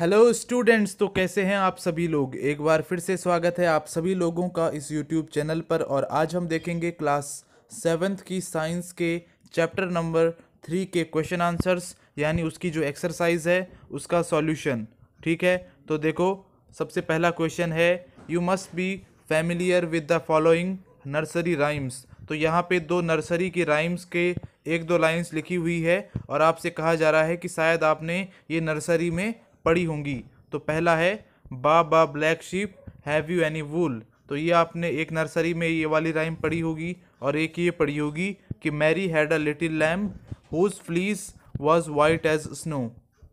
hello students तो कैसे हैं आप सभी लोग एक बार फिर से स्वागत है आप सभी लोगों का इस यूट्यूब चैनल पर और आज हम देखेंगे क्लास सेवन्थ की साइंस के चैप्टर नंबर थ्री के क्वेश्चन आंसर्स यानी उसकी जो एक्सरसाइज है उसका सॉल्यूशन ठीक है तो देखो सबसे पहला क्वेश्चन है you must be familiar with the following nursery rhymes तो यहाँ पे दो नर्सरी की राइम्स के एक दो लाइंस लिखी हुई है और आपसे कहा जा रहा है कि शायद आपने ये नर्सरी में पढ़ी होंगी तो पहला है baa baa black sheep have you any wool तो ये आपने एक नर्सरी में ये वाली राइम पढ़ी होगी और एक ये पढ़ी होगी कि Mary had a little lamb whose fleece was white as snow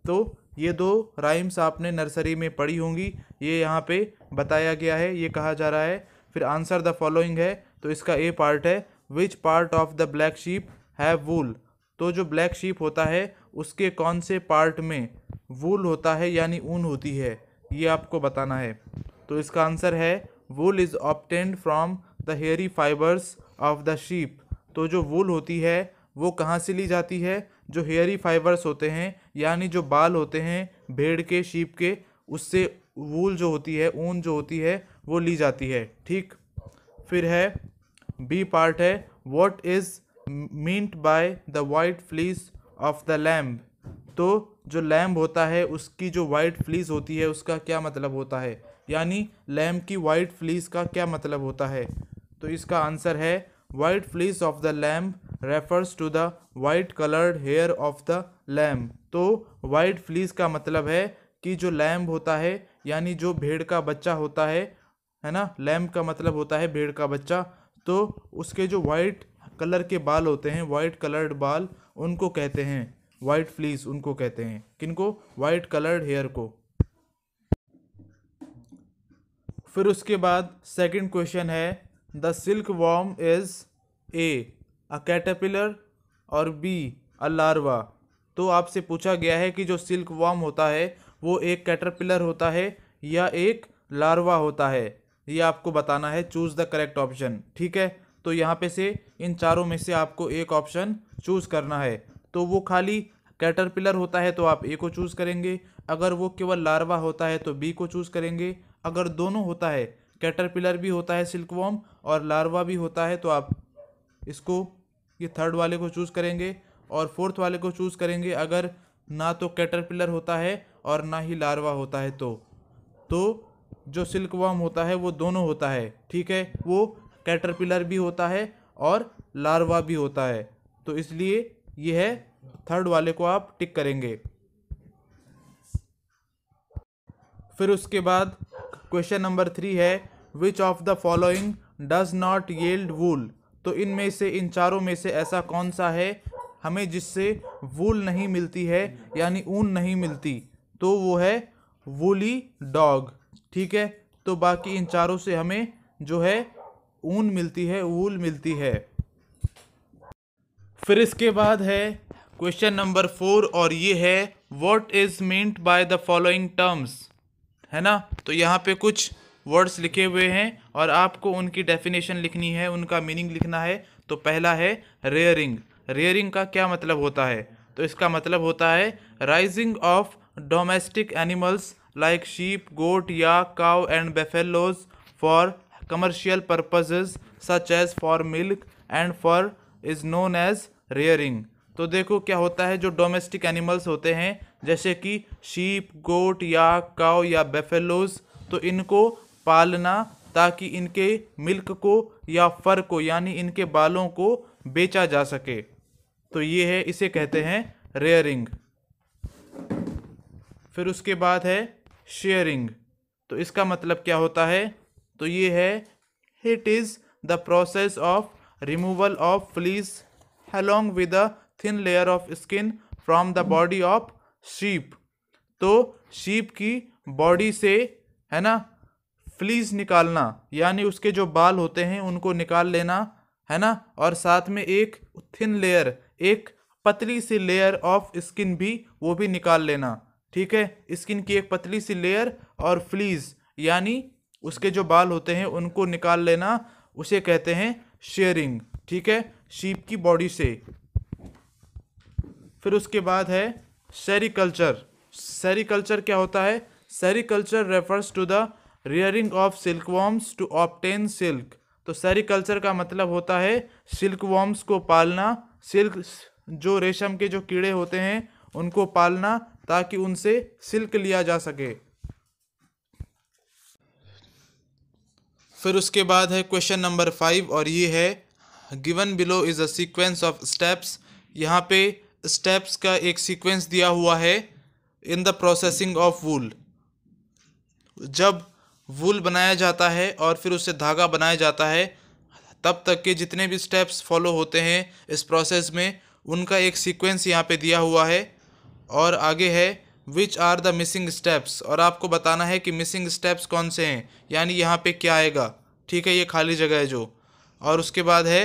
तो ये दो राइम्स आपने नर्सरी में पढ़ी होंगी ये यहाँ पे बताया गया है ये कहा जा रहा है फिर आंसर द फॉलोइंग है तो इसका ए पार्ट है which part of the black sheep have wool तो जो ब्लैक शीप होता है उसके कौन से पार्ट में वूल होता है यानी ऊन होती है ये आपको बताना है तो इसका आंसर है wool is obtained from the hairy fibres of the sheep तो जो वूल होती है वो कहाँ से ली जाती है जो हेयरी फाइबर्स होते हैं यानी जो बाल होते हैं भेड़ के शीप के उससे वूल जो होती है ऊन जो होती है वो ली जाती है ठीक फिर है बी पार्ट है what is meant by the white fleece of the lamb तो जो लैम्ब होता है उसकी जो वाइट फ्लीस होती है उसका क्या मतलब होता है यानी लैम्ब की वाइट फ्लीस का क्या मतलब होता है तो इसका आंसर है white fleece of the lamb refers to the white coloured hair of the lamb तो वाइट फ्लीस का मतलब है कि जो लैम्ब होता है यानी जो भेड़ का बच्चा होता है है ना लैम्ब का मतलब होता है भेड़ का बच्चा तो उसके जो वाइट कलर के बाल होते हैं वाइट कलर्ड बाल उनको कहते हैं वाइट फ्लीस उनको कहते हैं किनको वाइट कलर्ड हेयर को फिर उसके बाद सेकंड क्वेश्चन है the silk worm is a a caterpillar और बी अ लार्वा तो आपसे पूछा गया है कि जो सिल्क वॉर्म होता है वो एक कैटरपिलर होता है या एक लार्वा होता है ये आपको बताना है चूज़ द करेक्ट ऑप्शन ठीक है तो यहाँ पे से इन चारों में से आपको एक ऑप्शन चूज़ करना है तो वो खाली कैटरपिलर होता है तो आप ए को चूज़ करेंगे अगर वो केवल लार्वा होता है तो बी को चूज़ करेंगे अगर दोनों होता है कैटरपिलर भी होता है सिल्कवॉम और लार्वा भी होता है तो आप इसको ये थर्ड वाले को चूज़ करेंगे और फोर्थ वाले को चूज़ करेंगे अगर ना तो कैटरपिलर होता है और ना ही लार्वा होता है तो तो जो सिल्क वाम होता है वो दोनों होता है ठीक है वो कैटरपिलर भी होता है और लार्वा भी होता है तो इसलिए यह है थर्ड वाले को आप टिक करेंगे फिर उसके बाद क्वेश्चन नंबर थ्री है which of the following does not yield wool तो इनमें से इन चारों में से ऐसा कौन सा है हमें जिससे वूल नहीं मिलती है यानी ऊन नहीं मिलती तो वो है वूली डॉग ठीक है तो बाकी इन चारों से हमें जो है ऊन मिलती है वूल मिलती है फिर इसके बाद है क्वेश्चन नंबर फोर और ये है what is meant by the following terms है ना तो यहाँ पे कुछ वर्ड्स लिखे हुए हैं और आपको उनकी डेफिनेशन लिखनी है उनका मीनिंग लिखना है तो पहला है रेयरिंग रेयरिंग का क्या मतलब होता है तो इसका मतलब होता है rising of domestic animals like sheep goat या cow and buffaloes for commercial purposes such as for milk and for is known as rearing तो देखो क्या होता है जो डोमेस्टिक एनिमल्स होते हैं जैसे कि शीप गोट या काव या बेफेलोज तो इनको पालना ताकि इनके मिल्क को या फर को यानी इनके बालों को बेचा जा सके तो ये है इसे कहते हैं रेयरिंग फिर उसके बाद है शेयरिंग तो इसका मतलब क्या होता है तो ये है it is the process of removal of fleece along with a thin layer of skin from the body of sheep तो sheep की body से है ना फ्लीज निकालना यानी उसके जो बाल होते हैं उनको निकाल लेना है ना और साथ में एक थिन लेयर एक पतली सी लेयर ऑफ स्किन भी वो भी निकाल लेना ठीक है स्किन की एक पतली सी लेयर और फ्लीज यानी उसके जो बाल होते हैं उनको निकाल लेना उसे कहते हैं शेयरिंग ठीक है शीप की बॉडी से फिर उसके बाद है सेरिकल्चर सेरिकल्चर क्या होता है sericulture refers to the rearing of silk silkworms to obtain silk तो सेरिकल्चर का मतलब होता है सिल्क सिल्कवॉर्म्स को पालना सिल्क जो रेशम के जो कीड़े होते हैं उनको पालना ताकि उनसे सिल्क लिया जा सके फिर उसके बाद है क्वेश्चन नंबर फाइव और ये है given below is a sequence of steps यहाँ पे स्टेप्स का एक सीक्वेंस दिया हुआ है in the processing of wool जब वूल बनाया जाता है और फिर उसे धागा बनाया जाता है तब तक के जितने भी स्टेप्स फॉलो होते हैं इस प्रोसेस में उनका एक सीक्वेंस यहाँ पे दिया हुआ है और आगे है which are the missing steps और आपको बताना है कि मिसिंग स्टेप्स कौन से हैं यानी यहाँ पे क्या आएगा ठीक है ये खाली जगह है जो और उसके बाद है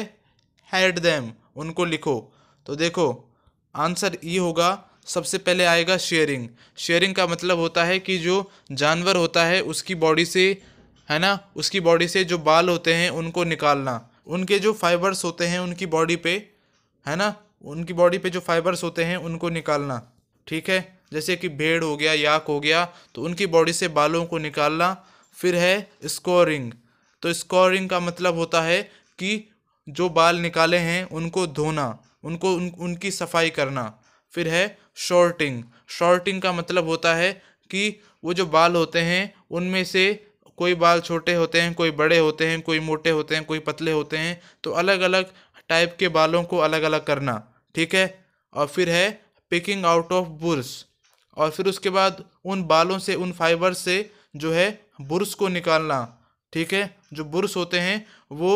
हैड देम उनको लिखो तो देखो आंसर ये e होगा सबसे पहले आएगा शेयरिंग शेयरिंग का मतलब होता है कि जो जानवर होता है उसकी बॉडी से है ना उसकी बॉडी से जो बाल होते हैं उनको निकालना उनके जो फाइबर्स होते हैं उनकी बॉडी पे है ना उनकी बॉडी पे जो फाइबर्स होते हैं उनको निकालना ठीक है जैसे कि भेड़ हो गया याक हो गया तो उनकी बॉडी से बालों को निकालना फिर है स्कोरिंग तो स्कोरिंग का मतलब होता है कि जो बाल निकाले हैं उनको धोना उनको उन उनकी सफाई करना फिर है शॉर्टिंग शॉर्टिंग का मतलब होता है कि वो जो बाल होते हैं उनमें से कोई बाल छोटे होते हैं कोई बड़े होते हैं कोई मोटे होते हैं कोई पतले होते हैं तो अलग अलग टाइप के बालों को अलग अलग करना ठीक है और फिर है पिकिंग आउट ऑफ बुर्स और फिर उसके बाद उन बालों से उन फाइबर से जो है बुर्स को निकालना ठीक है जो बुर्स होते हैं वो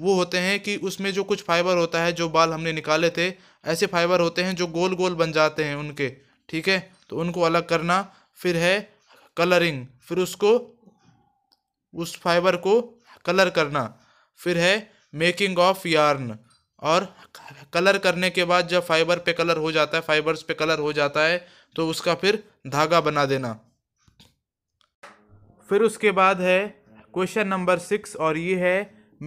वो होते हैं कि उसमें जो कुछ फाइबर होता है जो बाल हमने निकाले थे ऐसे फाइबर होते हैं जो गोल गोल बन जाते हैं उनके ठीक है तो उनको अलग करना फिर है कलरिंग फिर उसको उस फाइबर को कलर करना फिर है मेकिंग ऑफ यार्न और कलर करने के बाद जब फाइबर पे कलर हो जाता है फाइबर्स पे कलर हो जाता है तो उसका फिर धागा बना देना फिर उसके बाद है क्वेश्चन नंबर सिक्स और ये है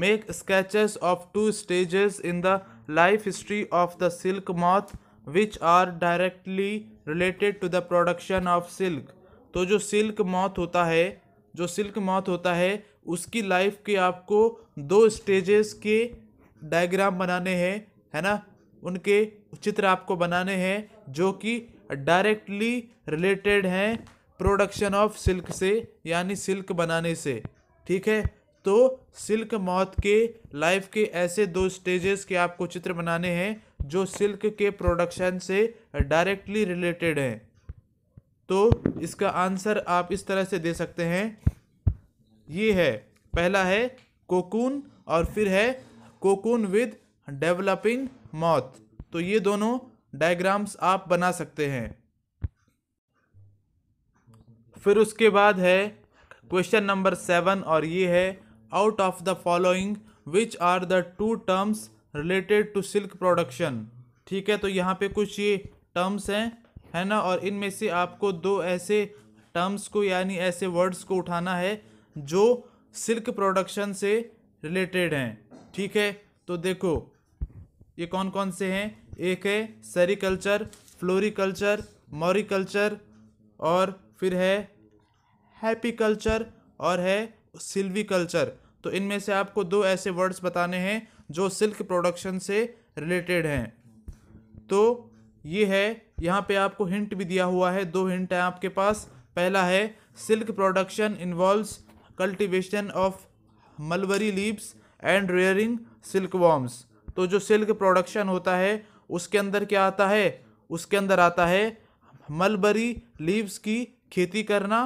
make sketches of two stages in the life history of the silk moth which are directly related to the production of silk तो जो सिल्क मॉथ होता है जो सिल्क मॉथ होता है उसकी लाइफ के आपको दो स्टेजेस के डायग्राम बनाने हैं है ना उनके चित्र आपको बनाने हैं जो कि डायरेक्टली रिलेटेड हैं प्रोडक्शन ऑफ सिल्क से यानी सिल्क बनाने से ठीक है तो सिल्क मौत के लाइफ के ऐसे दो स्टेजेस के आपको चित्र बनाने हैं जो सिल्क के प्रोडक्शन से डायरेक्टली रिलेटेड हैं तो इसका आंसर आप इस तरह से दे सकते हैं ये है पहला है कोकून और फिर है कोकून विद डेवलपिंग मौत तो ये दोनों डायग्राम्स आप बना सकते हैं फिर उसके बाद है क्वेश्चन नंबर सेवन और ये है out of the following which are the two terms related to silk production ठीक है तो यहाँ पे कुछ ये terms हैं है ना और इनमें से आपको दो ऐसे टर्म्स को यानी ऐसे वर्ड्स को उठाना है जो सिल्क प्रोडक्शन से रिलेटेड हैं ठीक है तो देखो ये कौन कौन से हैं एक है सेरिकल्चर फ्लोरिकल्चर मॉरिकल्चर और फिर है हैप्पी कल्चर और है सिल्वी कल्चर तो इनमें से आपको दो ऐसे वर्ड्स बताने हैं जो सिल्क प्रोडक्शन से रिलेटेड हैं तो ये है यहाँ पे आपको हिंट भी दिया हुआ है दो हिंट हैं आपके पास पहला है silk production involves cultivation of mulberry leaves and rearing silk worms तो जो सिल्क प्रोडक्शन होता है उसके अंदर क्या आता है उसके अंदर आता है मलबरी लीव्स की खेती करना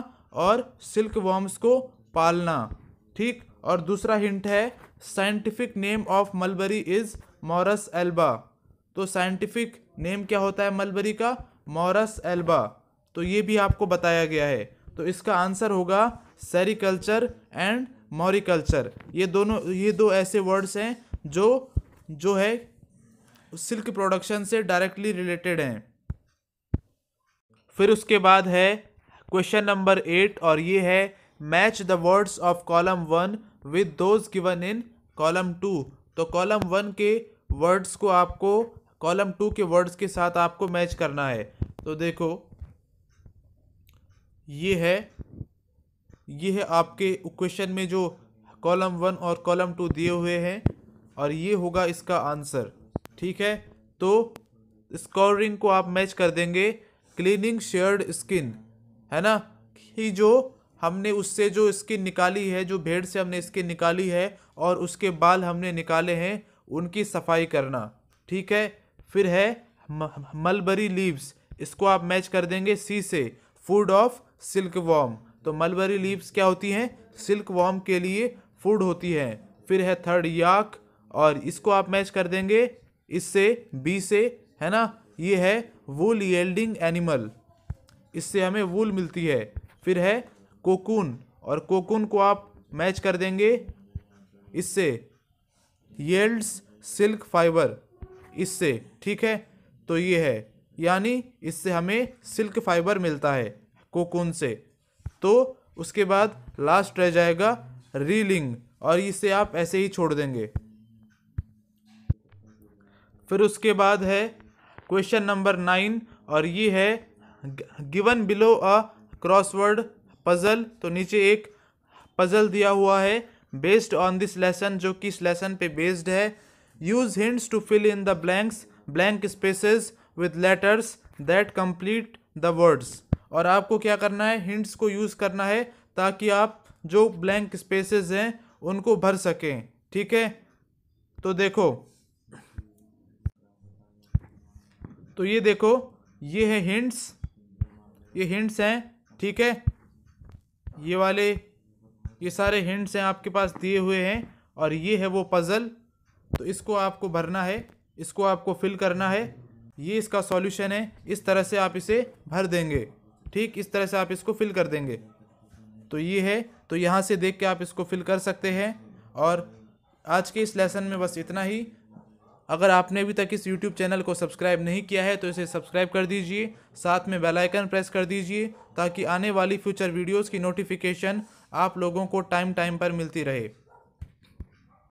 और सिल्क वॉम्स को पालना ठीक और दूसरा हिंट है scientific name of mulberry is Morus alba तो साइंटिफिक नेम क्या होता है मलबरी का मॉरस एल्बा तो ये भी आपको बताया गया है तो इसका आंसर होगा सेरिकल्चर एंड मॉरिकल्चर ये दोनों ये दो ऐसे वर्ड्स हैं जो जो है सिल्क प्रोडक्शन से डायरेक्टली रिलेटेड हैं फिर उसके बाद है क्वेश्चन नंबर एट और ये है match the words of column one with those given in column two तो कॉलम वन के वर्ड्स को आपको कॉलम टू के वर्ड्स के साथ आपको मैच करना है तो देखो ये है ये है आपके क्वेश्चन में जो कॉलम वन और कॉलम टू दिए हुए हैं और ये होगा इसका आंसर ठीक है तो स्कोरिंग को आप मैच कर देंगे क्लीनिंग शेयर्ड स्किन है ना कि जो हमने उससे जो स्किन निकाली है जो भेड़ से हमने स्किन निकाली है और उसके बाल हमने निकाले हैं उनकी सफाई करना ठीक है फिर है मलबरी लीव्स इसको आप मैच कर देंगे सी से फूड ऑफ सिल्क वॉम तो मलबरी लीव्स क्या होती हैं सिल्क वॉम के लिए फूड होती हैं फिर है थर्ड याक और इसको आप मैच कर देंगे इससे बी से है ना ये है वूल येल्डिंग एनिमल इससे हमें वूल मिलती है फिर है कोकून और कोकून को आप मैच कर देंगे इससे येल्ड्स सिल्क फाइबर इससे ठीक है तो ये है यानी इससे हमें सिल्क फाइबर मिलता है कोकून से तो उसके बाद लास्ट रह जाएगा रीलिंग और इसे आप ऐसे ही छोड़ देंगे फिर उसके बाद है क्वेश्चन नंबर नाइन और ये है given below a crossword puzzle तो नीचे एक पज़ल दिया हुआ है बेस्ड ऑन दिस लेसन जो कि इस लेसन पे बेस्ड है use hints to fill in the blanks blank spaces with letters that complete the words और आपको क्या करना है हिंट्स को यूज़ करना है ताकि आप जो ब्लैंक स्पेसेस हैं उनको भर सकें ठीक है तो देखो तो ये देखो ये है हिंट्स ये हिंट्स हैं ठीक है ये वाले ये सारे हिंट्स हैं आपके पास दिए हुए हैं और ये है वो पज़ल तो इसको आपको भरना है इसको आपको फिल करना है ये इसका सॉल्यूशन है इस तरह से आप इसे भर देंगे ठीक इस तरह से आप इसको फिल कर देंगे तो ये है तो यहाँ से देख के आप इसको फिल कर सकते हैं और आज के इस लेसन में बस इतना ही अगर आपने अभी तक इस YouTube चैनल को सब्सक्राइब नहीं किया है तो इसे सब्सक्राइब कर दीजिए साथ में बेल आइकन प्रेस कर दीजिए ताकि आने वाली फ्यूचर वीडियोस की नोटिफिकेशन आप लोगों को टाइम टाइम पर मिलती रहे